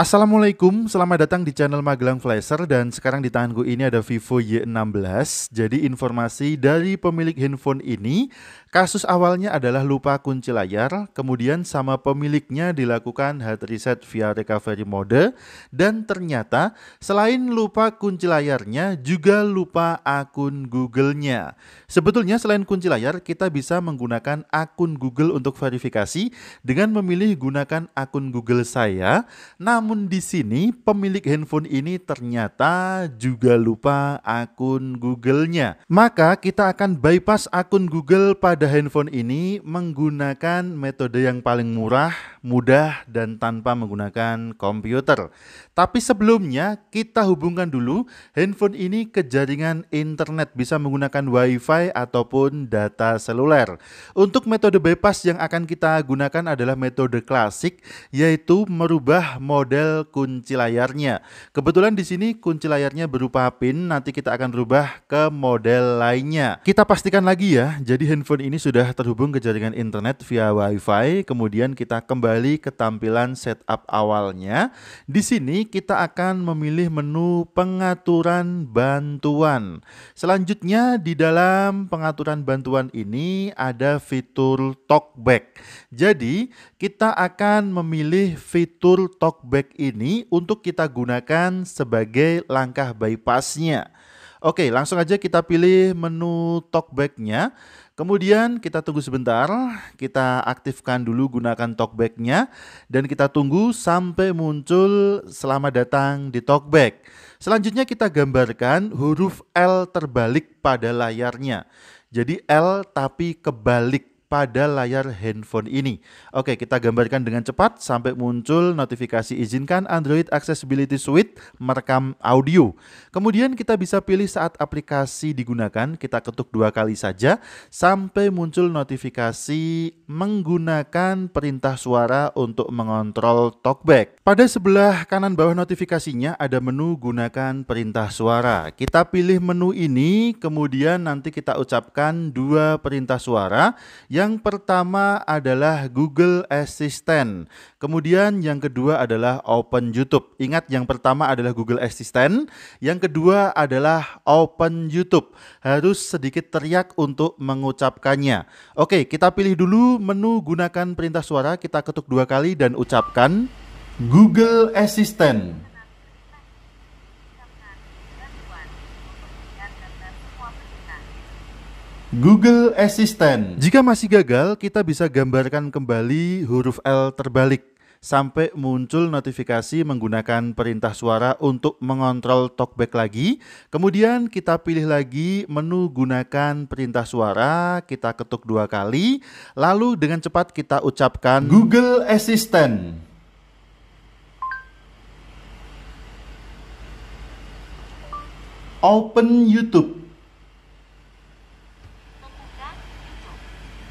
Assalamualaikum, selamat datang di channel Magelang Flasher dan sekarang di tanganku ini ada Vivo Y16. Jadi informasi dari pemilik handphone ini, Kasus awalnya adalah lupa kunci layar, kemudian sama pemiliknya dilakukan hard reset via recovery mode, dan ternyata selain lupa kunci layarnya juga lupa akun Google-nya. Sebetulnya selain kunci layar, kita bisa menggunakan akun Google untuk verifikasi dengan memilih gunakan akun Google saya, namun di sini pemilik handphone ini ternyata juga lupa akun Google-nya. Maka kita akan bypass akun Google pada pada handphone ini menggunakan metode yang paling murah, mudah, dan tanpa menggunakan komputer. Tapi sebelumnya kita hubungkan dulu handphone ini ke jaringan internet bisa menggunakan WiFi ataupun data seluler. Untuk metode bebas yang akan kita gunakan adalah metode klasik yaitu merubah model kunci layarnya. Kebetulan di sini kunci layarnya berupa pin, nanti kita akan rubah ke model lainnya. Kita pastikan lagi ya, jadi handphone ini ini sudah terhubung ke jaringan internet via WiFi. Kemudian kita kembali ke tampilan setup awalnya. Di sini kita akan memilih menu pengaturan bantuan. Selanjutnya di dalam pengaturan bantuan ini ada fitur talkback. Jadi kita akan memilih fitur talkback ini untuk kita gunakan sebagai langkah bypassnya. Oke, langsung aja kita pilih menu talkbacknya. Kemudian kita tunggu sebentar, kita aktifkan dulu gunakan talkbacknya dan kita tunggu sampai muncul selamat datang di talkback. Selanjutnya kita gambarkan huruf L terbalik pada layarnya. Jadi L tapi kebalik pada layar handphone ini. Oke, kita gambarkan dengan cepat sampai muncul notifikasi izinkan Android Accessibility Suite merekam audio. Kemudian kita bisa pilih saat aplikasi digunakan, kita ketuk dua kali saja sampai muncul notifikasi menggunakan perintah suara untuk mengontrol talkback. Pada sebelah kanan bawah notifikasinya ada menu gunakan perintah suara. Kita pilih menu ini, kemudian nanti kita ucapkan dua perintah suara yang yang pertama adalah Google Assistant. Kemudian yang kedua adalah Open YouTube. Ingat yang pertama adalah Google Assistant, yang kedua adalah Open YouTube. Harus sedikit teriak untuk mengucapkannya. Oke, kita pilih dulu menu gunakan perintah suara, kita ketuk dua kali dan ucapkan Google Assistant. Google Assistant. Jika masih gagal, kita bisa gambarkan kembali huruf L terbalik sampai muncul notifikasi menggunakan perintah suara untuk mengontrol talkback lagi. Kemudian kita pilih lagi menu gunakan perintah suara, kita ketuk dua kali, lalu dengan cepat kita ucapkan Google Assistant. Open YouTube.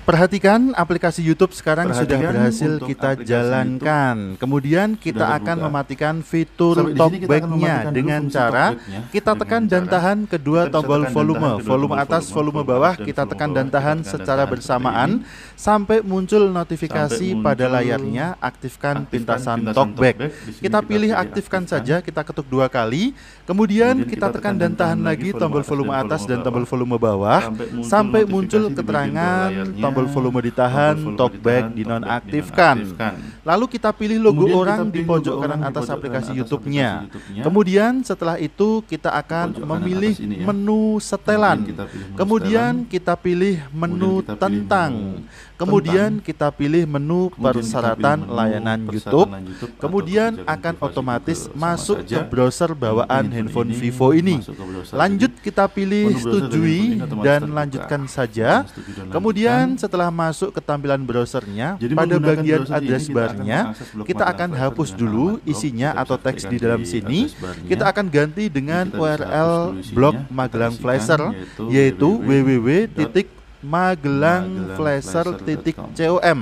Perhatikan aplikasi YouTube sekarang Perhatikan sudah berhasil kita jalankan. YouTube. Kemudian kita akan mematikan fitur talkbacknya dengan cara kita tekan dan tahan kedua tombol volume, volume atas, volume bawah kita tekan dan tahan secara bersamaan sampai muncul notifikasi pada layarnya aktifkan pintasan talkback. Kita pilih ya, aktifkan saja, kita ketuk dua kali, kemudian kita tekan dan tahan lagi tombol volume atas dan tombol volume bawah sampai muncul keterangan tombol tombol hmm. volume ditahan, tombol volume talkback dinonaktifkan. Kan. Lalu kita pilih logo Kemudian orang di pojok kanan atas aplikasi YouTube-nya. YouTube Kemudian setelah itu kita akan memilih ya. menu setelan. Kemudian kita pilih, Kemudian Kita pilih menu Kemudian tentang. Menu Kemudian kita pilih menu persyaratan layanan YouTube. Kemudian akan otomatis masuk ke browser bawaan handphone Vivo ini. Lanjut kita pilih setujui dan lanjutkan saja. Kemudian setelah masuk ke tampilan browsernya, Jadi pada bagian browser address barnya kita, kita akan hapus dulu isinya atau teks di dalam sini. Kita akan ganti dengan URL blog Magelang Flasher yaitu www.magelangflasher.com.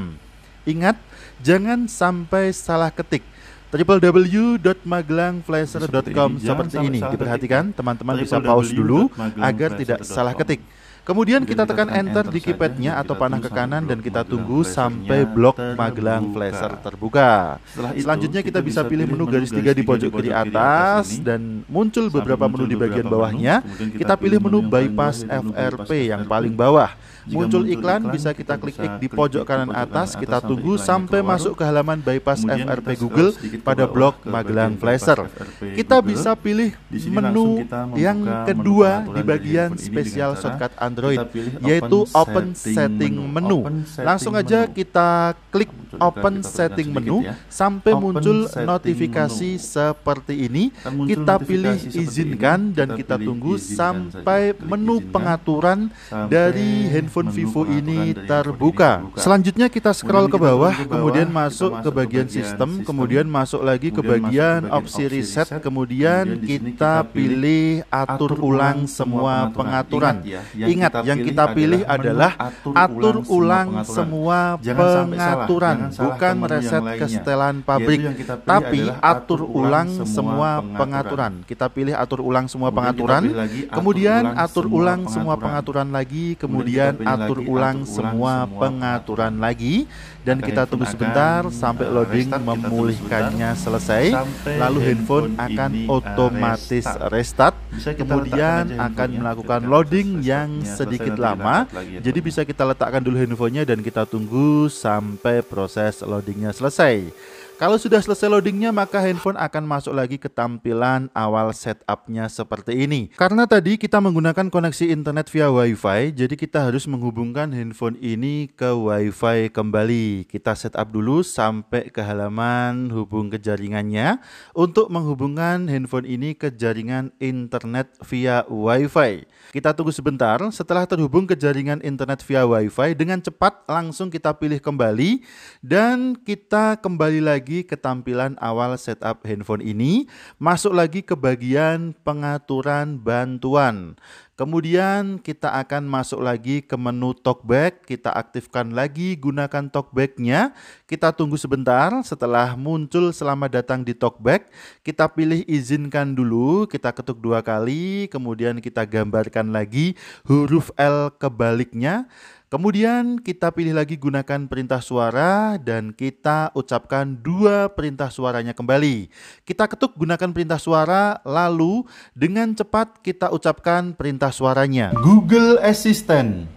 Ingat, jangan sampai salah ketik www.magelangflasher.com seperti ini. Diperhatikan, teman-teman bisa pause dulu agar tidak salah ketik. Kemudian kita tekan enter di keypadnya atau panah ke kanan dan kita tunggu sampai blok magelang flasher terbuka. Selanjutnya kita bisa pilih menu garis tiga di pojok kiri atas dan muncul beberapa menu di bagian bawahnya. Kita pilih menu bypass FRP yang paling bawah muncul, iklan, iklan bisa kita klik klik di pojok kanan atas, kanan atas kita tunggu sampai masuk ke gitu. halaman bypass FRP Google pada blok Magelang Flasher. Kita bisa pilih menu yang kedua di bagian spesial shortcut Android yaitu open setting, menu. langsung aja kita klik open setting menu ya. sampai open muncul notifikasi menu. seperti ini. Kita pilih izinkan ini. dan kita, kita tunggu sampai menu pengaturan sampai dari handphone Vivo ini terbuka. Ini Selanjutnya kita scroll kita ke bawah, ke bawah kemudian masuk ke bagian sistem, kemudian masuk lagi ke bagian opsi reset, kemudian kita pilih atur ulang semua pengaturan. Ingat yang kita pilih adalah atur ulang semua pengaturan. Bukan, bukan mereset kesetelan pabrik, tapi atur ulang semua pengaturan. pengaturan. Kita pilih atur ulang semua pengaturan, kemudian atur ulang semua pengaturan lagi, kemudian atur ulang semua pengaturan lagi dan kita tunggu sebentar sampai eh, loading memulihkannya selesai lalu handphone akan eh, otomatis restart. kemudian akan melakukan loading yang sedikit lama jadi bisa kita letakkan dulu handphonenya dan kita tunggu sampai proses loadingnya selesai kalau sudah selesai loadingnya, maka handphone akan masuk lagi ke tampilan awal setupnya seperti ini. Karena tadi kita menggunakan koneksi internet via WiFi, jadi kita harus menghubungkan handphone ini ke WiFi kembali. Kita setup dulu sampai ke halaman hubung ke jaringannya untuk menghubungkan handphone ini ke jaringan internet via WiFi. Kita tunggu sebentar, setelah terhubung ke jaringan internet via WiFi, dengan cepat langsung kita pilih kembali dan kita kembali lagi lagi ke tampilan awal setup handphone ini, masuk lagi ke bagian pengaturan bantuan. Kemudian kita akan masuk lagi ke menu talkback, kita aktifkan lagi gunakan talkbacknya. Kita tunggu sebentar setelah muncul selamat datang di talkback, kita pilih izinkan dulu, kita ketuk dua kali, kemudian kita gambarkan lagi huruf L kebaliknya. Kemudian kita pilih lagi gunakan perintah suara dan kita ucapkan dua perintah suaranya kembali. Kita ketuk gunakan perintah suara lalu dengan cepat kita ucapkan perintah suaranya. Google Assistant.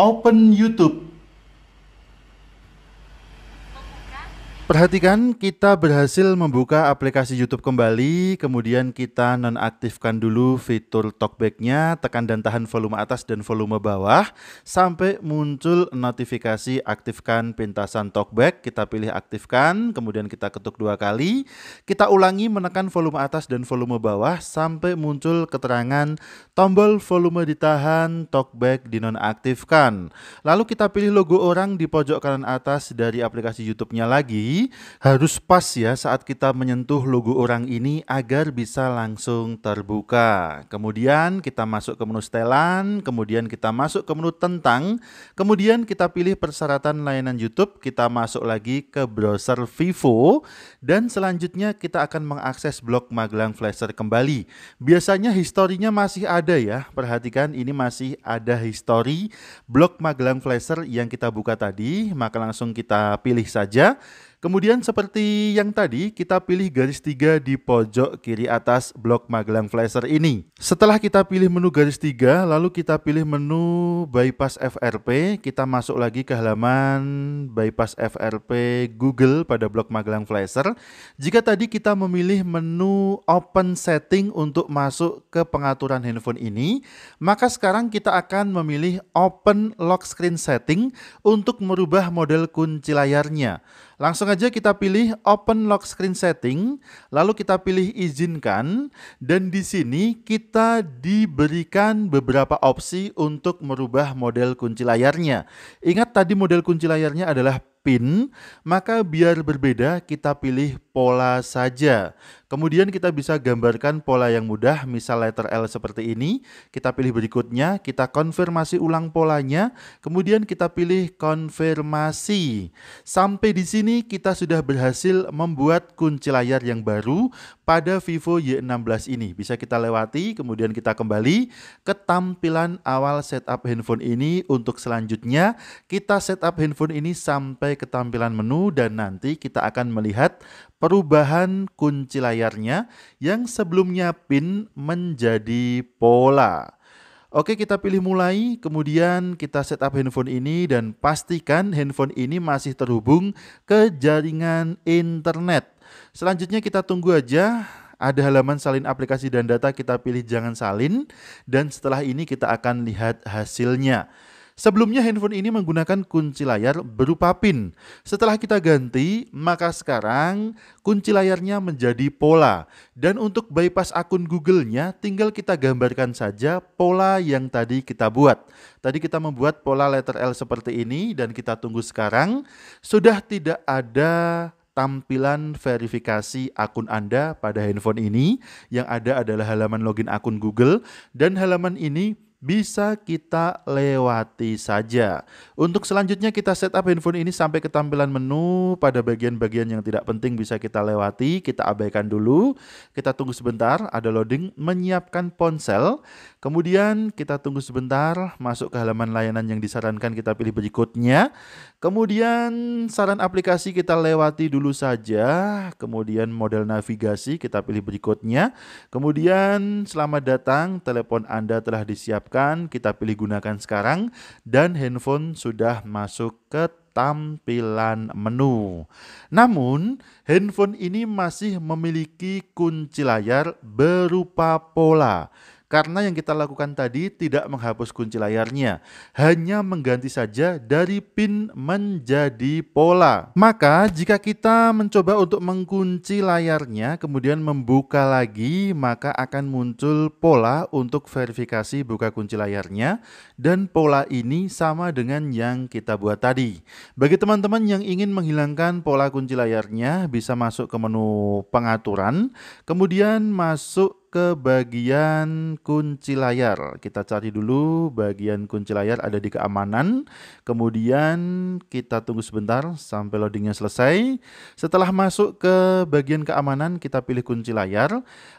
Open YouTube. Perhatikan, kita berhasil membuka aplikasi YouTube kembali, kemudian kita nonaktifkan dulu fitur Talkbacknya. tekan dan tahan volume atas dan volume bawah, sampai muncul notifikasi aktifkan pintasan talkback, kita pilih aktifkan, kemudian kita ketuk dua kali, kita ulangi menekan volume atas dan volume bawah, sampai muncul keterangan tombol volume ditahan, talkback dinonaktifkan. Lalu kita pilih logo orang di pojok kanan atas dari aplikasi YouTube-nya lagi, harus pas ya saat kita menyentuh logo orang ini agar bisa langsung terbuka. Kemudian kita masuk ke menu setelan, kemudian kita masuk ke menu tentang, kemudian kita pilih persyaratan layanan YouTube, kita masuk lagi ke browser Vivo, dan selanjutnya kita akan mengakses blog Magelang Flasher kembali. Biasanya historinya masih ada ya, perhatikan ini masih ada histori blog Magelang Flasher yang kita buka tadi, maka langsung kita pilih saja Kemudian seperti yang tadi, kita pilih garis 3 di pojok kiri atas blok Magelang Flasher ini. Setelah kita pilih menu garis 3, lalu kita pilih menu bypass FRP, kita masuk lagi ke halaman bypass FRP Google pada blok Magelang Flasher. Jika tadi kita memilih menu open setting untuk masuk ke pengaturan handphone ini, maka sekarang kita akan memilih open lock screen setting untuk merubah model kunci layarnya. Langsung aja kita pilih Open Lock Screen Setting, lalu kita pilih Izinkan, dan di sini kita diberikan beberapa opsi untuk merubah model kunci layarnya. Ingat tadi model kunci layarnya adalah pin, maka biar berbeda kita pilih pola saja. Kemudian kita bisa gambarkan pola yang mudah, misal letter L seperti ini, kita pilih berikutnya, kita konfirmasi ulang polanya, kemudian kita pilih konfirmasi. Sampai di sini kita sudah berhasil membuat kunci layar yang baru pada Vivo Y16 ini. Bisa kita lewati, kemudian kita kembali ke tampilan awal setup handphone ini. Untuk selanjutnya, kita setup handphone ini sampai ke tampilan menu dan nanti kita akan melihat perubahan kunci layarnya yang sebelumnya pin menjadi pola. Oke, kita pilih mulai, kemudian kita setup handphone ini dan pastikan handphone ini masih terhubung ke jaringan internet. Selanjutnya kita tunggu aja ada halaman salin aplikasi dan data kita pilih jangan salin dan setelah ini kita akan lihat hasilnya. Sebelumnya handphone ini menggunakan kunci layar berupa pin. Setelah kita ganti, maka sekarang kunci layarnya menjadi pola. Dan untuk bypass akun Google-nya, tinggal kita gambarkan saja pola yang tadi kita buat. Tadi kita membuat pola letter L seperti ini dan kita tunggu sekarang. Sudah tidak ada tampilan verifikasi akun Anda pada handphone ini. Yang ada adalah halaman login akun Google dan halaman ini bisa kita lewati saja. Untuk selanjutnya kita setup handphone ini sampai ke tampilan menu pada bagian-bagian yang tidak penting bisa kita lewati, kita abaikan dulu. Kita tunggu sebentar, ada loading menyiapkan ponsel. Kemudian kita tunggu sebentar, masuk ke halaman layanan yang disarankan kita pilih berikutnya. Kemudian saran aplikasi kita lewati dulu saja. Kemudian model navigasi kita pilih berikutnya. Kemudian selamat datang, telepon Anda telah disiapkan siapkan, kita pilih gunakan sekarang, dan handphone sudah masuk ke tampilan menu. Namun, handphone ini masih memiliki kunci layar berupa pola karena yang kita lakukan tadi tidak menghapus kunci layarnya, hanya mengganti saja dari pin menjadi pola. Maka jika kita mencoba untuk mengkunci layarnya kemudian membuka lagi, maka akan muncul pola untuk verifikasi buka kunci layarnya dan pola ini sama dengan yang kita buat tadi. Bagi teman-teman yang ingin menghilangkan pola kunci layarnya bisa masuk ke menu pengaturan, kemudian masuk ke bagian kunci layar. Kita cari dulu bagian kunci layar ada di keamanan. Kemudian kita tunggu sebentar sampai loadingnya selesai. Setelah masuk ke bagian keamanan, kita pilih kunci layar.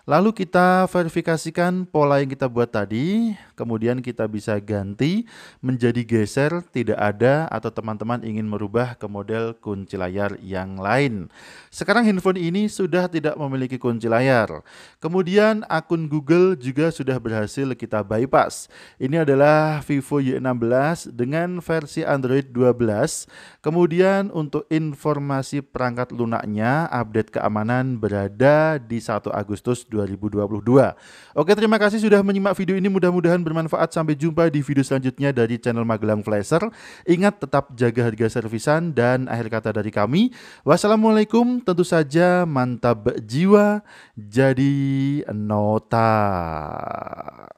Lalu kita verifikasikan pola yang kita buat tadi. Kemudian kita bisa ganti menjadi geser tidak ada atau teman-teman ingin merubah ke model kunci layar yang lain. Sekarang handphone ini sudah tidak memiliki kunci layar. Kemudian akun Google juga sudah berhasil kita bypass. Ini adalah Vivo Y16 dengan versi Android 12. Kemudian untuk informasi perangkat lunaknya, update keamanan berada di 1 Agustus 2022. Oke, terima kasih sudah menyimak video ini. Mudah-mudahan bermanfaat. Sampai jumpa di video selanjutnya dari channel Magelang Flasher. Ingat tetap jaga harga servisan dan akhir kata dari kami. Wassalamualaikum, tentu saja mantap jiwa jadi 0. εννοώ